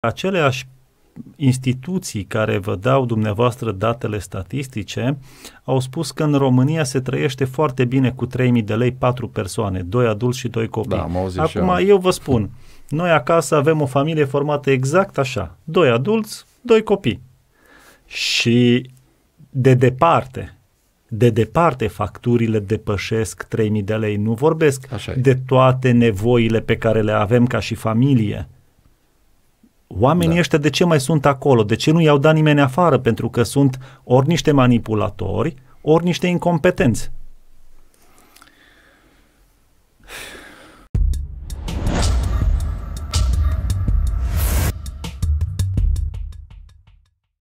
aceleași instituții care vă dau dumneavoastră datele statistice au spus că în România se trăiește foarte bine cu 3000 de lei patru persoane, doi adulți și doi copii. Da, am auzit Acum eu. eu vă spun, noi acasă avem o familie formată exact așa, doi adulți, doi copii. Și de departe, de departe facturile depășesc 3000 de lei, nu vorbesc de toate nevoile pe care le avem ca și familie. Oamenii da. ăștia de ce mai sunt acolo? De ce nu i-au dat nimeni afară? Pentru că sunt ori niște manipulatori, ori niște incompetenți.